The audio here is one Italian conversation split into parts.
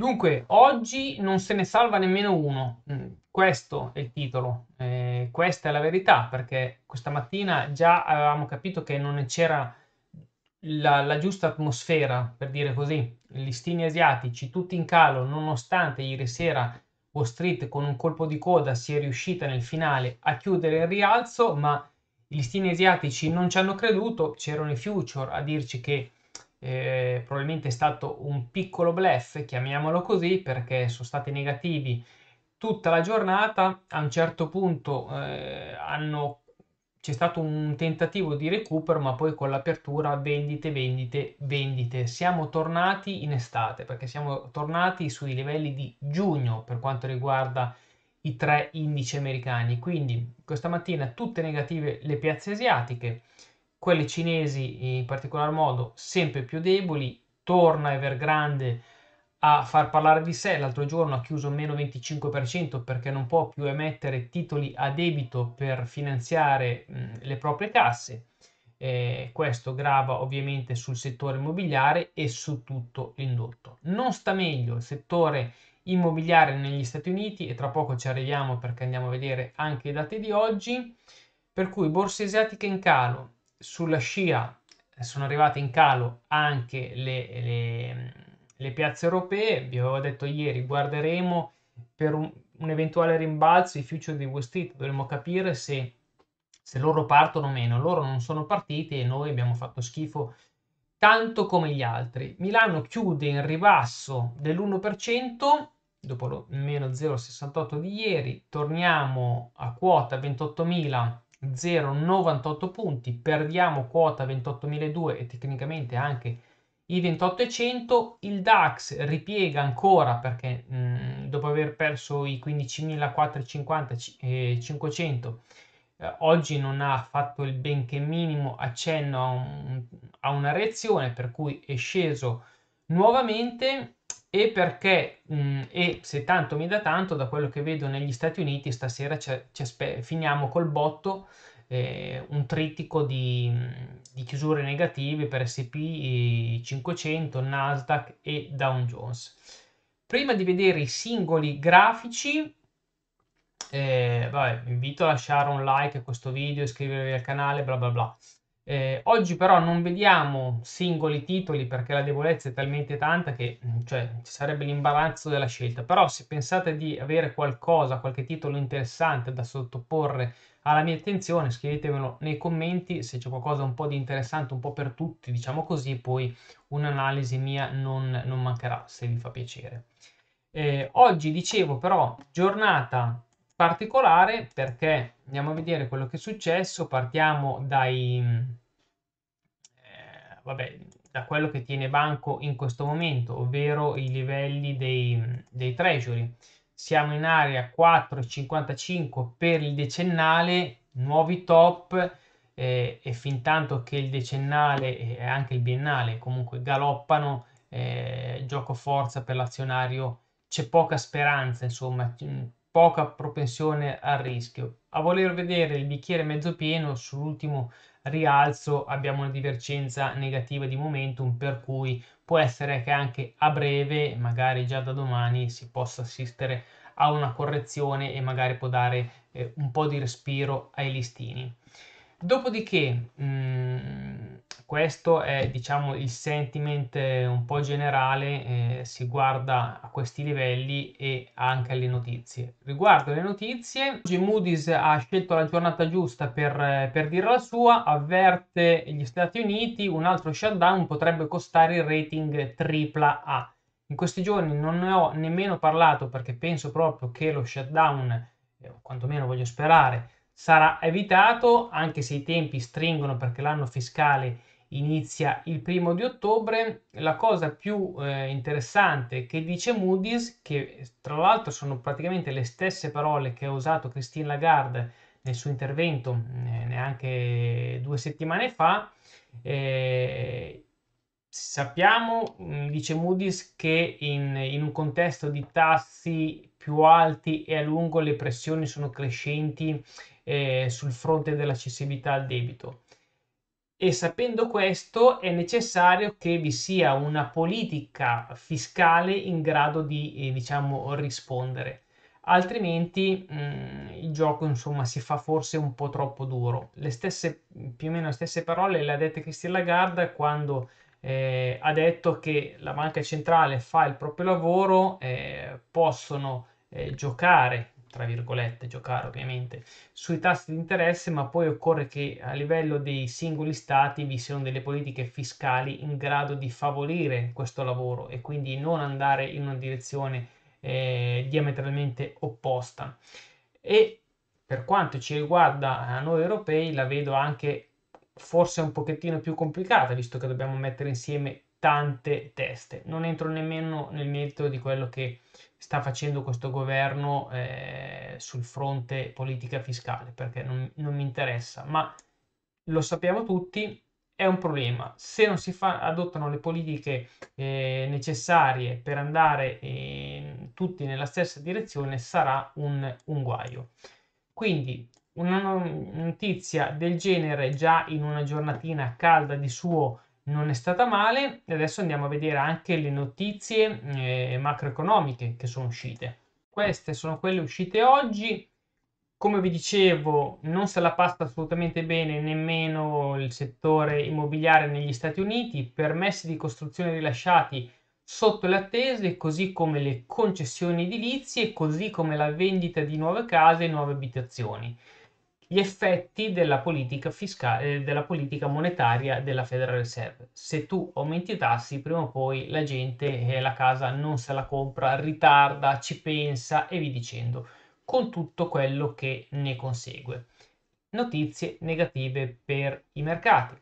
Dunque, oggi non se ne salva nemmeno uno. Mm, questo è il titolo, eh, questa è la verità, perché questa mattina già avevamo capito che non c'era la, la, giusta atmosfera, per dire così. Gli stini asiatici tutti in calo, nonostante ieri sera Wall Street con un colpo di coda sia riuscita nel finale a chiudere il rialzo, ma gli stini asiatici non ci hanno creduto, c'erano i future a dirci che eh, probabilmente è stato un piccolo bluff, chiamiamolo così, perché sono stati negativi tutta la giornata. A un certo punto eh, hanno, c'è stato un tentativo di recupero, ma poi con l'apertura vendite, vendite, vendite. Siamo tornati in estate perché siamo tornati sui livelli di giugno per quanto riguarda i tre indici americani. Quindi questa mattina tutte negative le piazze asiatiche quelle cinesi in particolar modo sempre più deboli, torna Evergrande a far parlare di sé, l'altro giorno ha chiuso meno 25% perché non può più emettere titoli a debito per finanziare mh, le proprie casse, eh, questo grava ovviamente sul settore immobiliare e su tutto l'indotto. Non sta meglio il settore immobiliare negli Stati Uniti e tra poco ci arriviamo perché andiamo a vedere anche i dati di oggi, per cui borse asiatiche in calo, sulla scia eh, sono arrivate in calo anche le, le, le piazze europee. Vi avevo detto ieri, guarderemo per un, un eventuale rimbalzo i future di Wall Street. Dovremmo capire se, se loro partono o meno. Loro non sono partiti e noi abbiamo fatto schifo tanto come gli altri. Milano chiude in ribasso dell'1%, dopo lo meno 0,68 di ieri, torniamo a quota 28.000. 0,98 punti, perdiamo quota 28.200 e tecnicamente anche i 28.100, il DAX ripiega ancora perché mh, mm, dopo aver perso i 15.450 e 500 eh, oggi non ha fatto il benché minimo accenno a, un, a una reazione per cui è sceso nuovamente e perché mh, mm, e se tanto mi dà tanto da quello che vedo negli Stati Uniti stasera c'è, c'è spe- finiamo col botto eh, un trittico di, mm, di, chiusure negative per SP 500, eh, Nasdaq e Dow Jones. Prima di vedere i singoli grafici, eh, vabbè, vi invito a lasciare un like a questo video, iscrivervi al canale, bla bla bla. Eh, oggi però non vediamo singoli titoli perché la debolezza è talmente tanta che mm, cioè, ci sarebbe l'imbarazzo della scelta, però se pensate di avere qualcosa, qualche titolo interessante da sottoporre alla mia attenzione, scrivetemelo nei commenti, se c'è qualcosa un po' di interessante, un po' per tutti, diciamo così, poi un'analisi mia non, non mancherà se vi fa piacere. Eh, oggi dicevo però giornata particolare perché andiamo a vedere quello che è successo, partiamo dai, eh, vabbè, da quello che tiene banco in questo momento, ovvero i livelli dei, dei treasury. Siamo in area 4,55 per il decennale, nuovi top eh, e fin tanto che il decennale e anche il biennale comunque galoppano, eh, gioco forza per l'azionario, c'è poca speranza, insomma, poca propensione al rischio. A voler vedere il bicchiere mezzo pieno, sull'ultimo rialzo abbiamo una divergenza negativa di momentum, per cui può essere che anche a breve, magari già da domani, si possa assistere a una correzione e magari può dare eh, un po' di respiro ai listini. Dopodiché, mh, mm, questo è diciamo il sentiment un po' generale, eh, si guarda a questi livelli e anche alle notizie. Riguardo le notizie, oggi Moody's ha scelto la giornata giusta per, per dire la sua, avverte gli Stati Uniti, un altro shutdown potrebbe costare il rating AAA. In questi giorni non ne ho nemmeno parlato perché penso proprio che lo shutdown, eh, o quantomeno voglio sperare, sarà evitato, anche se i tempi stringono perché l'anno fiscale inizia il primo di ottobre. La cosa più eh, interessante che dice Moody's, che tra l'altro sono praticamente le stesse parole che ha usato Christine Lagarde nel suo intervento eh, neanche due settimane fa, eh, sappiamo, mm, dice Moody's, che in, in un contesto di tassi più alti e a lungo le pressioni sono crescenti eh, sul fronte dell'accessibilità al debito. E sapendo questo è necessario che vi sia una politica fiscale in grado di, eh, diciamo, rispondere altrimenti mh, mm, il gioco insomma si fa forse un po' troppo duro. Le stesse, più o meno le stesse parole le ha dette Christine Lagarde quando eh, ha detto che la banca centrale fa il proprio lavoro, eh, possono eh, giocare tra virgolette, giocare ovviamente sui tassi di interesse, ma poi occorre che a livello dei singoli stati vi siano delle politiche fiscali in grado di favorire questo lavoro e quindi non andare in una direzione eh, diametralmente opposta. E per quanto ci riguarda a eh, noi europei, la vedo anche forse un pochettino più complicata, visto che dobbiamo mettere insieme tante teste. Non entro nemmeno nel merito di quello che sta facendo questo governo eh, sul fronte politica fiscale, perché non, non, mi interessa, ma lo sappiamo tutti, è un problema. Se non si fa, adottano le politiche eh, necessarie per andare eh, tutti nella stessa direzione, sarà un, un guaio. Quindi una notizia del genere già in una giornatina calda di suo non è stata male e adesso andiamo a vedere anche le notizie eh, macroeconomiche che sono uscite. Queste sono quelle uscite oggi. Come vi dicevo, non se la passa assolutamente bene nemmeno il settore immobiliare negli Stati Uniti, permessi di costruzione rilasciati sotto le attese, così come le concessioni edilizie, così come la vendita di nuove case e nuove abitazioni gli effetti della politica, fiscale, eh, della politica monetaria della Federal Reserve. Se tu aumenti i tassi, prima o poi la gente eh, la casa non se la compra, ritarda, ci pensa e vi dicendo, con tutto quello che ne consegue. Notizie negative per i mercati.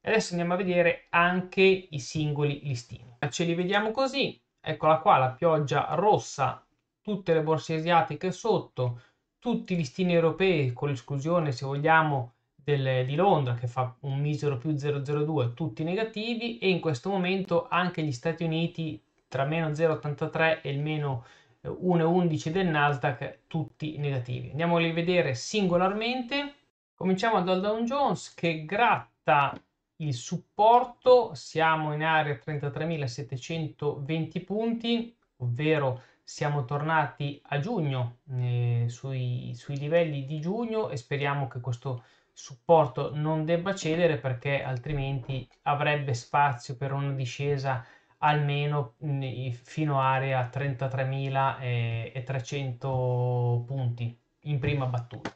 Adesso andiamo a vedere anche i singoli listini. Ce li vediamo così, eccola qua la pioggia rossa, tutte le borse asiatiche sotto, tutti i listini europei, con l'esclusione, se vogliamo, del, di Londra che fa un misero più 0,02, tutti negativi, e in questo momento anche gli Stati Uniti tra meno 0,83 e il meno 1,11 eh, del Nasdaq, tutti negativi. Andiamo a rivedere singolarmente. Cominciamo dal Dow Jones che gratta il supporto, siamo in area 33.720 punti, ovvero siamo tornati a giugno, eh, sui, sui, livelli di giugno e speriamo che questo supporto non debba cedere perché altrimenti avrebbe spazio per una discesa almeno mm, fino a area 33.300 punti in prima battuta.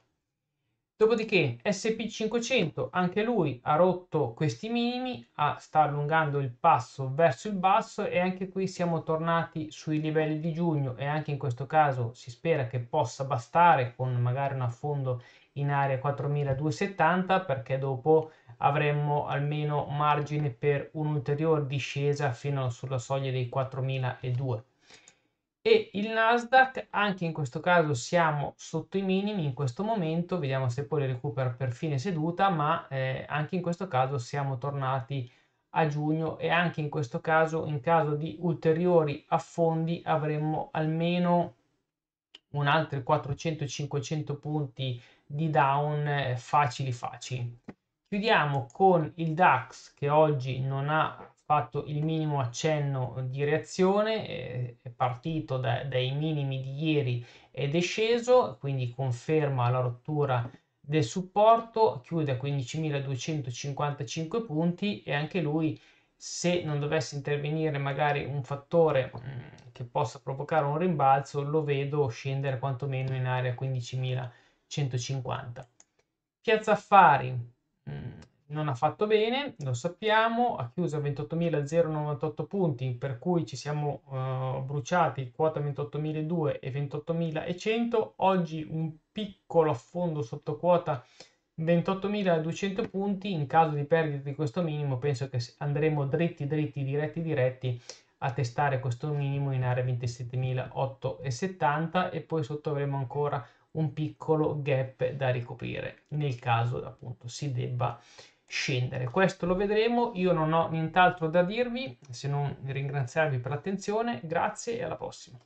Dopodiché SP500, anche lui ha rotto questi minimi, ha, sta allungando il passo verso il basso e anche qui siamo tornati sui livelli di giugno e anche in questo caso si spera che possa bastare con magari un affondo in area 4270 perché dopo avremmo almeno margine per un'ulteriore discesa fino sulla soglia dei 4200 e il Nasdaq anche in questo caso siamo sotto i minimi in questo momento, vediamo se poi recupera per fine seduta, ma eh, anche in questo caso siamo tornati a giugno e anche in questo caso in caso di ulteriori affondi avremmo almeno un altro 400-500 punti di down eh, facili facili. Chiudiamo con il DAX che oggi non ha fatto il minimo accenno di reazione, è partito da, dai minimi di ieri ed è sceso, quindi conferma la rottura del supporto, chiude a 15.255 punti e anche lui se non dovesse intervenire magari un fattore mm, che possa provocare un rimbalzo, lo vedo scendere quantomeno in area 15.150. Piazza Affari mm, non ha fatto bene, lo sappiamo, ha chiuso a 28.098 punti, per cui ci siamo uh, bruciati quota 28.002 e 28.100, oggi un piccolo affondo sotto quota 28.200 punti, in caso di perdita di questo minimo penso che andremo dritti dritti diretti diretti a testare questo minimo in area 27.870 e poi sotto avremo ancora un piccolo gap da ricoprire nel caso appunto si debba scendere. Questo lo vedremo, io non ho nient'altro da dirvi se non ringraziarvi per l'attenzione, grazie e alla prossima.